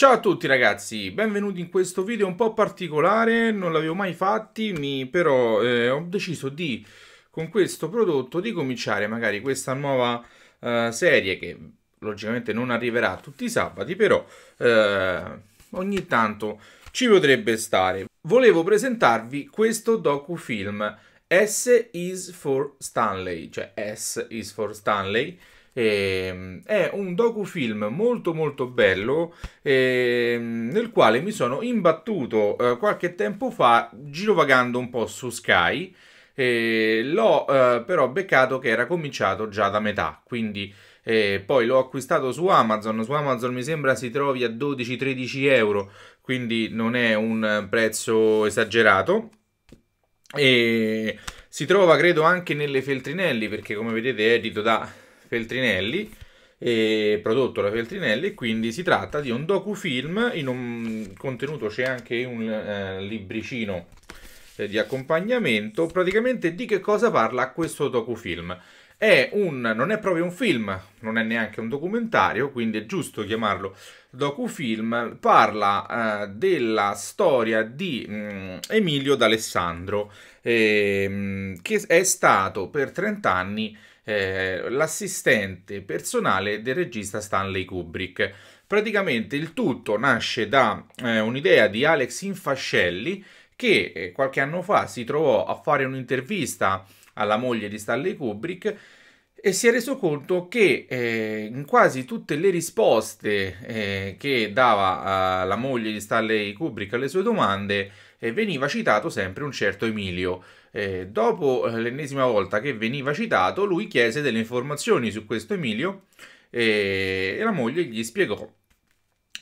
Ciao a tutti ragazzi, benvenuti in questo video un po' particolare, non l'avevo mai fatti, mi, però eh, ho deciso di, con questo prodotto, di cominciare magari questa nuova eh, serie che logicamente non arriverà tutti i sabati, però eh, ogni tanto ci potrebbe stare. Volevo presentarvi questo docufilm, S is for Stanley, cioè S is for Stanley, Ehm, è un docufilm molto molto bello ehm, nel quale mi sono imbattuto eh, qualche tempo fa girovagando un po' su Sky. Eh, l'ho però beccato che era cominciato già da metà, quindi eh, poi l'ho acquistato su Amazon. Su Amazon mi sembra si trovi a 12-13 euro, quindi non è un prezzo esagerato. E si trova credo anche nelle Feltrinelli perché come vedete è edito da Feltrinelli, prodotto da Feltrinelli, quindi si tratta di un docufilm, in un contenuto c'è anche un eh, libricino eh, di accompagnamento, praticamente di che cosa parla questo docufilm. È un, non è proprio un film, non è neanche un documentario, quindi è giusto chiamarlo docufilm, parla eh, della storia di mh, mm, Emilio D'Alessandro, ehm, che è stato per 30 anni eh, l'assistente personale del regista Stanley Kubrick. Praticamente il tutto nasce da eh, un'idea di Alex Infascelli che eh, qualche anno fa si trovò a fare un'intervista alla moglie di Stanley Kubrick e si è reso conto che eh, in quasi tutte le risposte eh, che dava eh, la moglie di Stanley Kubrick alle sue domande veniva citato sempre un certo Emilio. Eh, dopo eh, l'ennesima volta che veniva citato, lui chiese delle informazioni su questo Emilio eh, e la moglie gli spiegò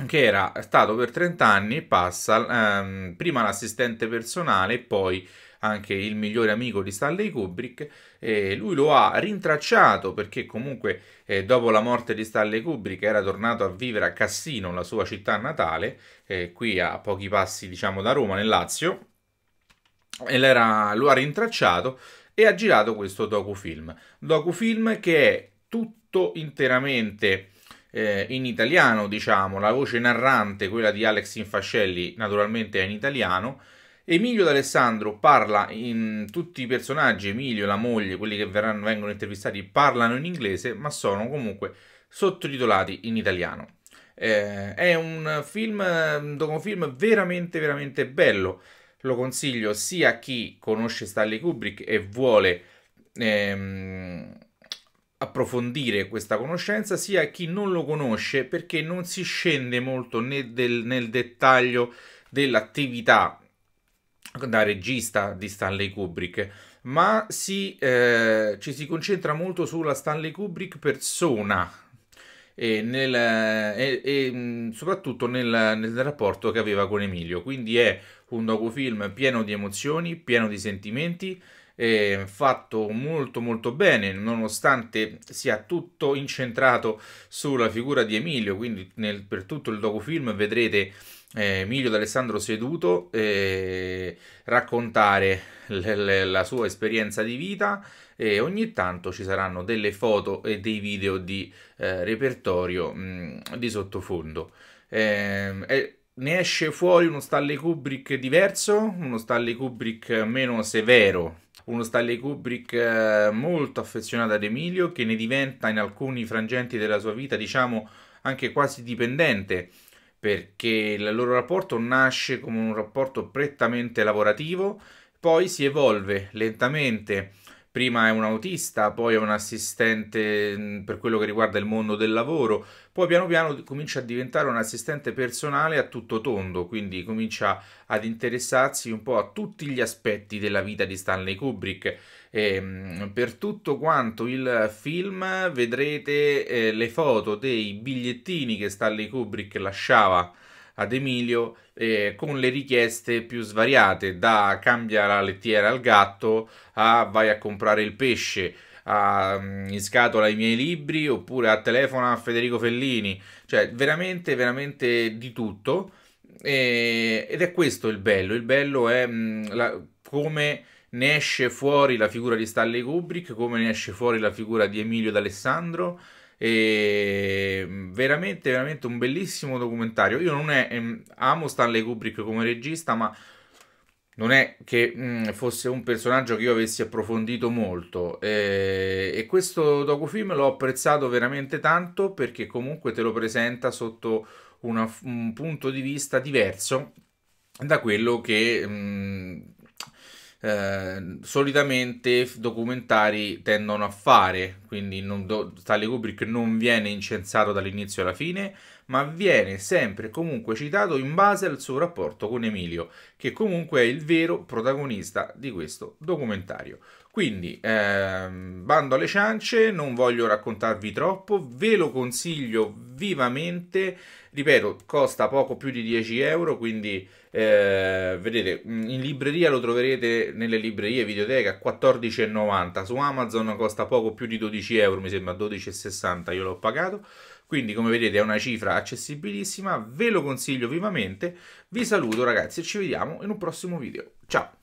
che era stato per 30 anni, passa ehm, prima l'assistente personale e poi anche il migliore amico di Stanley Kubrick. Eh, lui lo ha rintracciato perché comunque eh, dopo la morte di Stanley Kubrick era tornato a vivere a Cassino, la sua città natale, eh, qui a pochi passi diciamo da Roma, nel Lazio, e lo ha rintracciato e ha girato questo docufilm. Docufilm che è tutto interamente eh, in italiano, diciamo, la voce narrante, quella di Alex Infascelli, naturalmente è in italiano. Emilio D'Alessandro parla in tutti i personaggi, Emilio, la moglie, quelli che verranno, vengono intervistati parlano in inglese, ma sono comunque sottotitolati in italiano. Eh, è un film, un docufilm veramente, veramente bello. Lo consiglio sia a chi conosce Stanley Kubrick e vuole ehm, approfondire questa conoscenza sia a chi non lo conosce perché non si scende molto nel, nel dettaglio dell'attività da regista di Stanley Kubrick ma si, eh, ci si concentra molto sulla Stanley Kubrick persona e, nel, e, e mm, soprattutto nel, nel rapporto che aveva con Emilio quindi è un docufilm pieno di emozioni pieno di sentimenti eh, fatto molto molto bene, nonostante sia tutto incentrato sulla figura di Emilio, quindi nel, per tutto il docufilm vedrete eh, Emilio d'Alessandro seduto eh, raccontare le, le, la sua esperienza di vita e ogni tanto ci saranno delle foto e dei video di eh, repertorio mh, mm, di sottofondo. Ehm, ne esce fuori uno Stanley Kubrick diverso, uno Stanley Kubrick meno severo uno Stanley Kubrick eh, molto affezionato ad Emilio che ne diventa in alcuni frangenti della sua vita, diciamo anche quasi dipendente, perché il loro rapporto nasce come un rapporto prettamente lavorativo, poi si evolve lentamente prima è un autista, poi è un assistente mm, per quello che riguarda il mondo del lavoro, poi piano piano comincia a diventare un assistente personale a tutto tondo, quindi comincia ad interessarsi un po' a tutti gli aspetti della vita di Stanley Kubrick. E, mm, per tutto quanto il film vedrete eh, le foto dei bigliettini che Stanley Kubrick lasciava ad Emilio eh, con le richieste più svariate, da cambia la lettiera al gatto a vai a comprare il pesce, a, mm, in scatola i miei libri oppure a telefono a Federico Fellini, cioè veramente, veramente di tutto. E, ed è questo il bello, il bello è mh, mm, la, come ne esce fuori la figura di Stanley Kubrick, come ne esce fuori la figura di Emilio D'Alessandro e veramente, veramente un bellissimo documentario. Io non è, ehm, amo Stanley Kubrick come regista, ma non è che mh, fosse un personaggio che io avessi approfondito molto eh, e questo docufilm l'ho apprezzato veramente tanto perché comunque te lo presenta sotto una, un punto di vista diverso da quello che mh, eh, solitamente documentari tendono a fare, quindi non do, Stanley Kubrick non viene incensato dall'inizio alla fine, ma viene sempre comunque citato in base al suo rapporto con Emilio, che comunque è il vero protagonista di questo documentario. Quindi, ehm, bando alle ciance, non voglio raccontarvi troppo, ve lo consiglio vivamente, ripeto, costa poco più di 10 euro, quindi eh, vedete, mm, in libreria lo troverete nelle librerie videoteca a 14,90, su Amazon costa poco più di 12 euro, mi sembra 12,60, io l'ho pagato. Quindi come vedete è una cifra accessibilissima, ve lo consiglio vivamente, vi saluto ragazzi e ci vediamo in un prossimo video. Ciao!